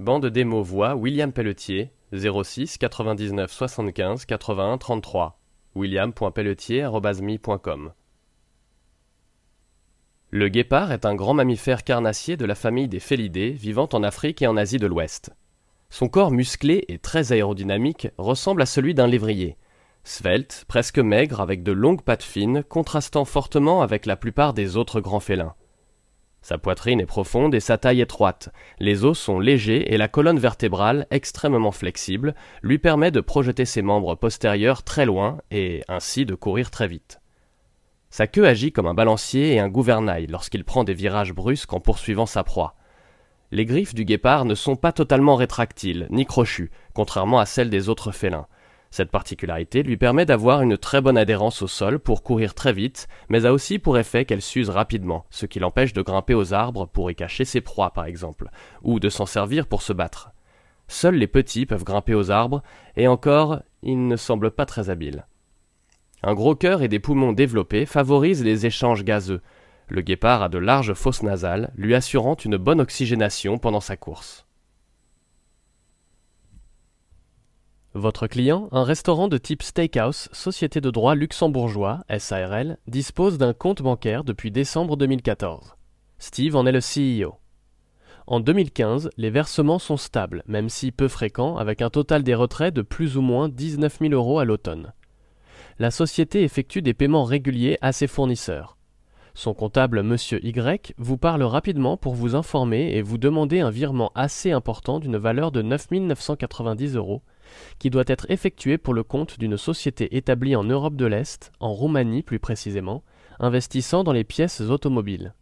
Bande démo voix William Pelletier 06 99 75 81 33 william.pelletier.com Le guépard est un grand mammifère carnassier de la famille des félidés vivant en Afrique et en Asie de l'Ouest. Son corps musclé et très aérodynamique ressemble à celui d'un lévrier. Svelte, presque maigre avec de longues pattes fines contrastant fortement avec la plupart des autres grands félins. Sa poitrine est profonde et sa taille étroite. Les os sont légers et la colonne vertébrale, extrêmement flexible, lui permet de projeter ses membres postérieurs très loin et ainsi de courir très vite. Sa queue agit comme un balancier et un gouvernail lorsqu'il prend des virages brusques en poursuivant sa proie. Les griffes du guépard ne sont pas totalement rétractiles, ni crochues, contrairement à celles des autres félins. Cette particularité lui permet d'avoir une très bonne adhérence au sol pour courir très vite, mais a aussi pour effet qu'elle s'use rapidement, ce qui l'empêche de grimper aux arbres pour y cacher ses proies par exemple, ou de s'en servir pour se battre. Seuls les petits peuvent grimper aux arbres, et encore, ils ne semblent pas très habiles. Un gros cœur et des poumons développés favorisent les échanges gazeux. Le guépard a de larges fosses nasales, lui assurant une bonne oxygénation pendant sa course. Votre client, un restaurant de type steakhouse, société de droit luxembourgeois, SARL, dispose d'un compte bancaire depuis décembre 2014. Steve en est le CEO. En 2015, les versements sont stables, même si peu fréquents, avec un total des retraits de plus ou moins 19 000 euros à l'automne. La société effectue des paiements réguliers à ses fournisseurs. Son comptable Monsieur Y vous parle rapidement pour vous informer et vous demander un virement assez important d'une valeur de 9 990 euros qui doit être effectué pour le compte d'une société établie en Europe de l'Est, en Roumanie plus précisément, investissant dans les pièces automobiles.